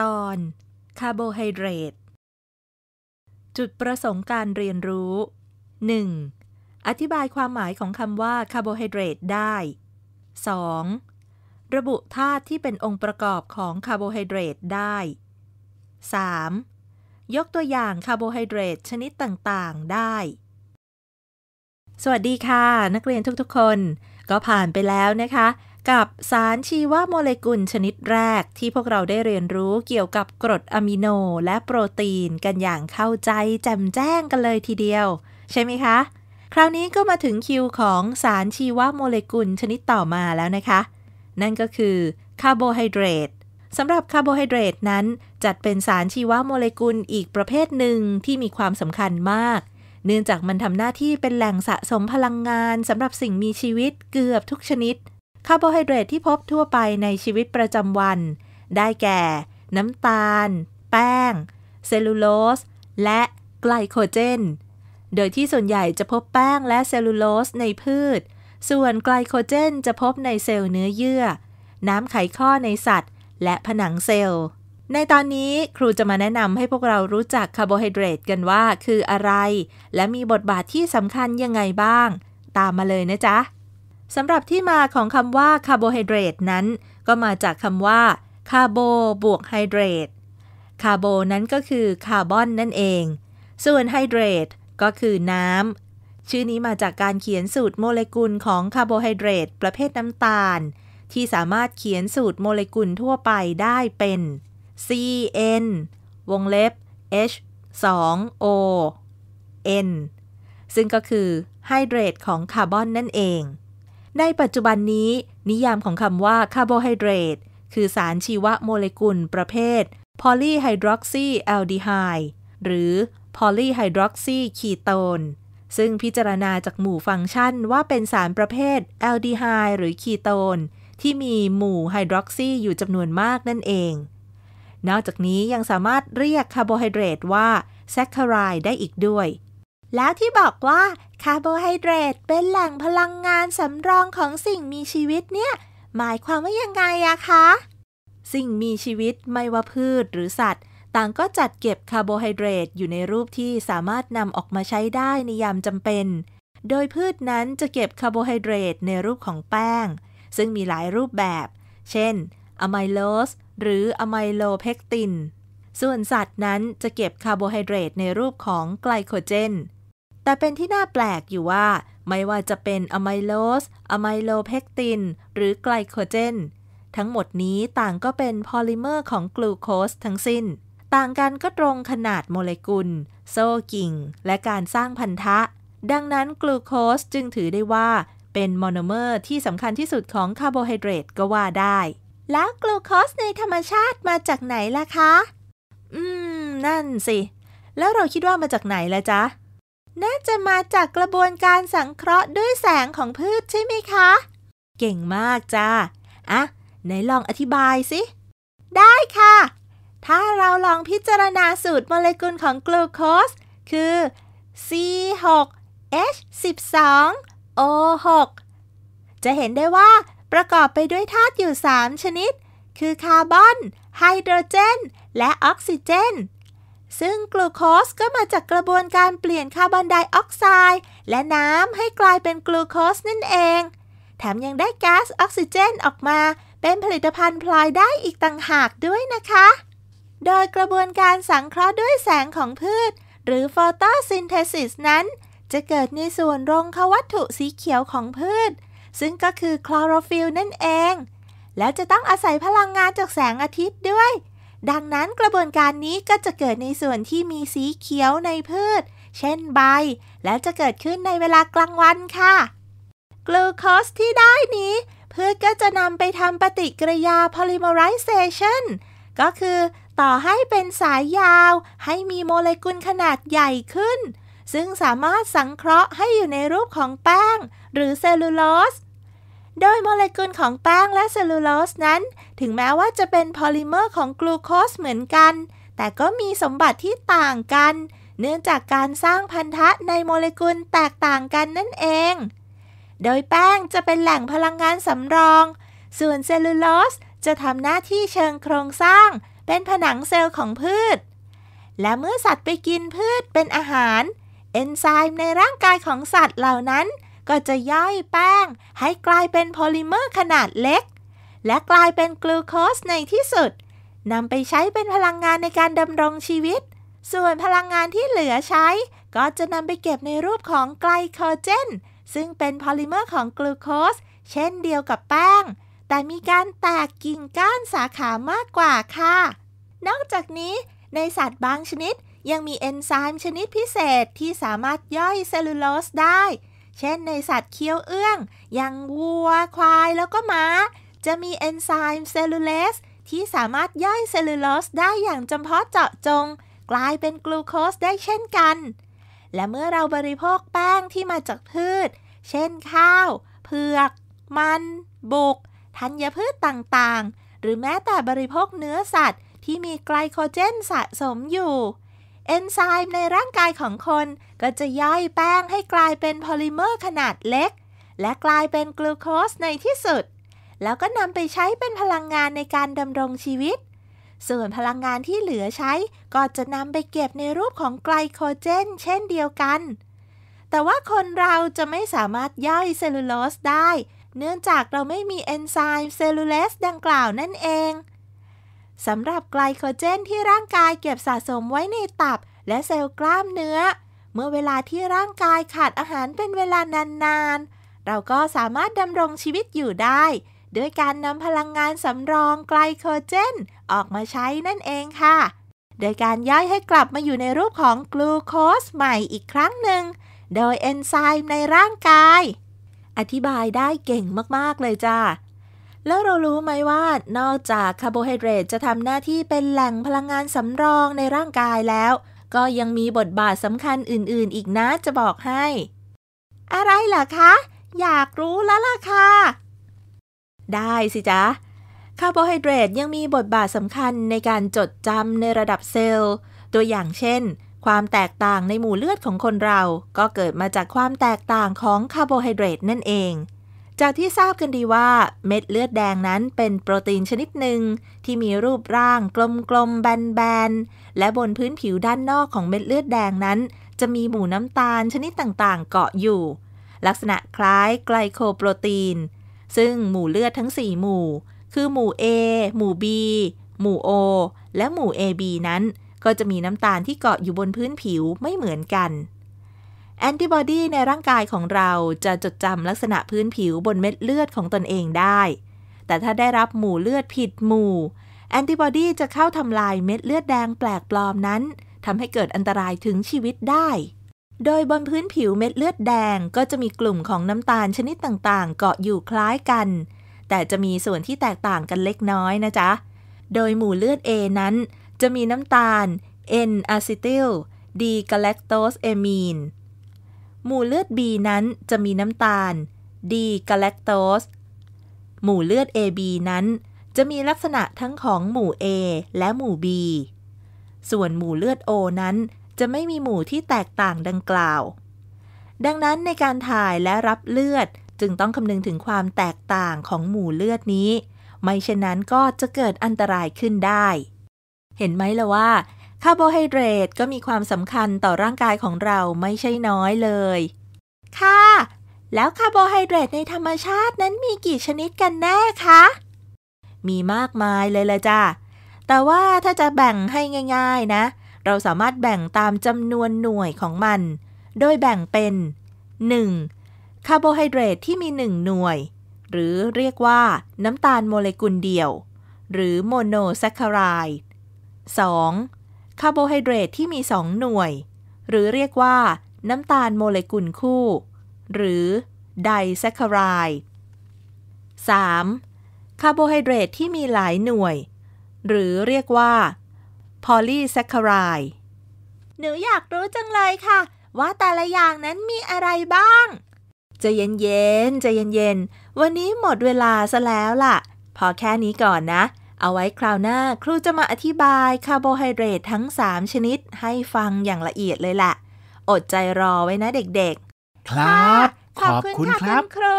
ตอนคาร์โบไฮเดรตจุดประสงค์การเรียนรู้ 1. อธิบายความหมายของคำว่าคาร์โบไฮเดรตได้ 2. ระบุธาตุที่เป็นองค์ประกอบของคาร์โบไฮเดรตได้ 3. ยกตัวอย่างคาร์โบไฮเดรตชนิดต่างๆได้ สวัสดีค่ะนักเรียนทุกๆ คน ก็ผ่านไปแล้วนะคะกับสารชีวโมเลกุลชนิดแรก ที่พวกเราได้เรียนรู้เกี่ยวกับกรดอะมิโนและโปรตีน กันอย่างเข้าใจแจ่มแจ้งกันเลยทีเดียว ใช่ไหมคะ คราวนี้ก็มาถึงคิวของสารชีวโมเลกุลชนิดต่อมาแล้วนะคะ นั่นก็คือคาร์โบไฮเดรตสำหรับคาร์โบไฮเดรตนั้น จัดเป็นสารชีวโมเลกุลอีกประเภทหนึ่งที่มีความสำคัญมาก เนื่องจากมันทำหน้าที่เป็นแหล่งสะสมพลังงานสำหรับสิ่งมีชีวิตเกือบทุกชนิดคาร์โบไฮเดรตที่พบทั่วไปในชีวิตประจำวัน ได้แก่น้ำตาล แป้งเซลลูโลสและไกลโคเจนโดยที่ส่วนใหญ่จะพบแป้งและเซลลูโลสในพืช ส่วนไกลโคเจนจะพบในเซลล์เนื้อเยื่อ น้ำไขข้อในสัตว์ และผนังเซลล์ ในตอนนี้ครูจะมาแนะนำให้พวกเรารู้จักคาร์โบไฮเดรตกันว่าคืออะไร และมีบทบาทที่สำคัญยังไงบ้าง ตามมาเลยนะจ๊ะสำหรับที่มาของคำว่าคาร์โบไฮเดรตนั้น ก็มาจากคำว่าคาร์โบบวกไฮเดรต คาร์โบนั้นก็คือคาร์บอนนั่นเอง ส่วนไฮเดรตก็คือน้ำ ชื่อนี้มาจากการเขียนสูตรโมเลกุลของคาร์โบไฮเดรตประเภทน้ำตาล ที่สามารถเขียนสูตรโมเลกุลทั่วไปได้เป็น CN วงเล็บ H 2 O N ซึ่งก็คือไฮเดรตของคาร์บอนนั่นเองในปัจจุบันนี้ นิยามของคำว่าคาร์โบไฮเดรตคือสารชีวโมเลกุลประเภทพอลีไฮดรอกซีแอลดีไฮด์หรือพอลีไฮดรอกซีคีโตนซึ่งพิจารณาจากหมู่ฟังก์ชันว่าเป็นสารประเภทแอลดีไฮด์หรือคีโตนที่มีหมู่ไฮดรอกซีอยู่จำนวนมากนั่นเอง นอกจากนี้ยังสามารถเรียกคาร์โบไฮเดรตว่าแซคคารายได้อีกด้วยแล้วที่บอกว่าคาร์โบไฮเดรตเป็นแหล่งพลังงานสำรองของสิ่งมีชีวิตเนี่ย หมายความว่ายังไงอะคะ สิ่งมีชีวิตไม่ว่าพืชหรือสัตว์ ต่างก็จัดเก็บคาร์โบไฮเดรตอยู่ในรูปที่สามารถนำออกมาใช้ได้ในยามจำเป็น โดยพืชนั้นจะเก็บคาร์โบไฮเดรตในรูปของแป้ง ซึ่งมีหลายรูปแบบ เช่นอะไมโลสหรืออะไมโลเพกติน ส่วนสัตว์นั้นจะเก็บคาร์โบไฮเดรตในรูปของไกลโคเจนแต่เป็นที่น่าแปลกอยู่ว่า ไม่ว่าจะเป็นอะไมโลสอะไมโลเพกติน หรือไกลโคเจน ทั้งหมดนี้ต่างก็เป็นพอลิเมอร์ของกลูโคสทั้งสิ้น ต่างกันก็ตรงขนาดโมเลกุล โซ่กิ่ง และการสร้างพันธะ ดังนั้นกลูโคสจึงถือได้ว่า เป็นโมโนเมอร์ ที่สำคัญที่สุดของคาร์โบไฮเดรตก็ว่าได้ แล้วกลูโคสในธรรมชาติมาจากไหนล่ะคะ อืม นั่นสิ แล้วเราคิดว่ามาจากไหนล่ะจ๊ะน่าจะมาจากกระบวนการสังเคราะห์ด้วยแสงของพืชใช่ไหมคะ เก่งมากจ้า อ่ะ ไหนลองอธิบายสิ ได้ค่ะ ถ้าเราลองพิจารณาสูตรโมเลกุลของกลูโคส คือ C6H12O6 จะเห็นได้ว่าประกอบไปด้วยธาตุอยู่ 3 ชนิด คือคาร์บอน ไฮโดรเจน และออกซิเจนซึ่งกลูโคสก็มาจากกระบวนการเปลี่ยนคาร์บอนไดออกไซด์และน้ำให้กลายเป็นกลูโคสนั่นเอง แถมยังได้ก๊าซออกซิเจน ออกมาเป็นผลิตภัณฑ์พลอยได้อีกต่างหากด้วยนะคะ โดยกระบวนการสังเคราะห์ด้วยแสงของพืช หรือฟอโตซินเทซิสนั้น จะเกิดในส่วนรงควัตถุสีเขียวของพืช ซึ่งก็คือคลอโรฟิลนั่นเอง และจะต้องอาศัยพลังงานจากแสงอาทิตย์ด้วยดังนั้นกระบวนการนี้ก็จะเกิดในส่วนที่มีสีเขียวในพืช เช่นใบ และจะเกิดขึ้นในเวลากลางวันค่ะ กลูโคสที่ได้นี้ พืชก็จะนำไปทำปฏิกิริยาโพลิเมอไรเซชันก็คือต่อให้เป็นสายยาว ให้มีโมเลกุลขนาดใหญ่ขึ้น ซึ่งสามารถสังเคราะห์ให้อยู่ในรูปของแป้ง หรือเซลลูโลสโดยโมเลกุลของแป้งและเซลลูโลสนั้น ถึงแม้ว่าจะเป็นพอลิเมอร์ของกลูโคสเหมือนกัน แต่ก็มีสมบัติที่ต่างกัน เนื่องจากการสร้างพันธะในโมเลกุลแตกต่างกันนั่นเอง โดยแป้งจะเป็นแหล่งพลังงานสำรอง ส่วนเซลลูโลสจะทำหน้าที่เชิงโครงสร้าง เป็นผนังเซลล์ของพืช และเมื่อสัตว์ไปกินพืชเป็นอาหารเอนไซม์ในร่างกายของสัตว์เหล่านั้นก็จะย่อยแป้ง ให้กลายเป็นโพลิเมอร์ขนาดเล็ก และกลายเป็นกลูโคสในที่สุด นำไปใช้เป็นพลังงานในการดำรงชีวิต ส่วนพลังงานที่เหลือใช้ ก็จะนำไปเก็บในรูปของไกลโคเจนซึ่งเป็นโพลิเมอร์ของกลูโคสเช่นเดียวกับแป้ง แต่มีการแตกกิ่งก้านสาขามากกว่าค่ะ นอกจากนี้ ในสัตว์บางชนิด ยังมีเอนไซม์ชนิดพิเศษที่สามารถย่อยเซลลูโลสได้เช่นในสัตว์เคี้ยวเอื้อง อย่างวัว ควายแล้วก็ม้า จะมีเอนไซม์เซลลูเลสที่สามารถย่อยเซลลูโลสได้อย่างจำเพาะเจาะจง กลายเป็นกลูโคสได้เช่นกัน และเมื่อเราบริโภคแป้งที่มาจากพืช เช่นข้าว เผือก มัน บุกธัญพืชต่างๆ หรือแม้แต่บริโภคเนื้อสัตว์ ที่มีไกลโคเจนสะสมอยู่เอนไซม์ในร่างกายของคนก็จะย่อยแป้งให้กลายเป็นโพลิเมอร์ขนาดเล็ก และกลายเป็นกลูโคสในที่สุด แล้วก็นำไปใช้เป็นพลังงานในการดำรงชีวิต ส่วนพลังงานที่เหลือใช้ก็จะนำไปเก็บในรูปของไกลโคเจนเช่นเดียวกัน แต่ว่าคนเราจะไม่สามารถย่อยเซลลูโลสได้ เนื่องจากเราไม่มีเอนไซม์เซลลูเลสดังกล่าวนั่นเองสำหรับไกลโคเจนที่ร่างกายเก็บสะสมไว้ในตับ และเซลล์กล้ามเนื้อ เมื่อเวลาที่ร่างกายขาดอาหารเป็นเวลานานๆ เราก็สามารถดำรงชีวิตอยู่ได้ด้วยการนำพลังงานสำรองไกลโคเจน ออกมาใช้นั่นเองค่ะ โดยการย่อยให้กลับมาอยู่ในรูปของกลูโคสใหม่อีกครั้งหนึ่งโดยเอนไซม์ในร่างกาย อธิบายได้เก่งมากๆ เลยจ้าแล้วเรารู้ไหมว่า นอกจากคาร์โบไฮเดรตจะทำหน้าที่เป็นแหล่งพลังงานสำรองในร่างกายแล้ว ก็ยังมีบทบาทสำคัญอื่นๆ อีกนะจะบอกให้ อะไรล่ะคะ อยากรู้แล้วล่ะค่ะได้สิจ๊ะคาร์โบไฮเดรตยังมีบทบาทสำคัญในการจดจำในระดับเซลล์ ตัวอย่างเช่น ความแตกต่างในหมู่เลือดของคนเราก็เกิดมาจากความแตกต่างของคาร์โบไฮเดรตนั่นเองจากที่ทราบกันดีว่าเม็ดเลือดแดงนั้นเป็นโปรตีนชนิดหนึ่ง ที่มีรูปร่างกลมๆแบนๆและบนพื้นผิวด้านนอกของเม็ดเลือดแดงนั้น จะมีหมู่น้ำตาลชนิดต่างๆ เกาะอยู่ ลักษณะคล้ายไกลโคโปรตีน ซึ่งหมู่เลือดทั้ง 4 หมู่ คือหมู่ A หมู่ B หมู่ O และหมู่ AB นั้น ก็จะมีน้ำตาลที่เกาะอยู่บนพื้นผิวไม่เหมือนกันแอนติบอดีในร่างกายของเราจะจดจำลักษณะพื้นผิวบนเม็ดเลือดของตนเองได้ แต่ถ้าได้รับหมู่เลือดผิดหมู่ แอนติบอดีจะเข้าทำลายเม็ดเลือดแดงแปลกปลอมนั้น ทำให้เกิดอันตรายถึงชีวิตได้ โดยบนพื้นผิวเม็ดเลือดแดงก็จะมีกลุ่มของน้ำตาลชนิดต่างๆ เกาะอยู่คล้ายกัน แต่จะมีส่วนที่แตกต่างกันเล็กน้อยนะจ๊ะ โดยหมู่เลือด A นั้น จะมีน้ำตาล N-acetyl d g a l a c t o s amine หมู่เลือด B นั้นจะมีน้ำตาล D กาแลคโตสหมู่เลือด AB นั้นจะมีลักษณะทั้งของหมู่ A และหมู่ B ส่วนหมู่เลือด O นั้น จะไม่มีหมู่ที่แตกต่างดังกล่าว ดังนั้นในการถ่ายและรับเลือดจึงต้องคำนึงถึงความแตกต่างของหมู่เลือดนี้ ไม่เช่นนั้นก็จะเกิดอันตรายขึ้นได้ เห็นไหมล่ะว่าคาร์โบไฮเดรตก็มีความสำคัญต่อร่างกายของเราไม่ใช่น้อยเลย ค่ะ แล้วคาร์โบไฮเดรตในธรรมชาตินั้นมีกี่ชนิดกันแน่คะ มีมากมายเลยละจ้ะ แต่ว่าถ้าจะแบ่งให้ง่ายๆนะ เราสามารถแบ่งตามจำนวนหน่วยของมัน โดยแบ่งเป็น 1. คาร์โบไฮเดรตที่มี1 หน่วย หรือเรียกว่าน้ำตาลโมเลกุลเดี่ยว หรือโมโนแซคคาราย 2. คาร์โบไฮเดรตที่มี 2 หน่วย หรือเรียกว่า น้ำตาลโมเลกุลคู่ หรือไดแซคคาราย 3. คาร์โบไฮเดรตที่มีหลายหน่วย หรือเรียกว่าพอลีแซคคารายหนูอยากรู้จังเลยค่ะ ว่าแต่ละอย่างนั้นมีอะไรบ้าง จะเย็นเย็นจะเย็นเย็นวันนี้หมดเวลาซะแล้วล่ะ พอแค่นี้ก่อนนะเอาไว้คราวหน้าครูจะมาอธิบายคาร์โบไฮเดรตทั้ง 3 ชนิดให้ฟังอย่างละเอียดเลยลห่ะอดใจรอไว้นะเด็กๆ ครับ ขอบคุณครับครู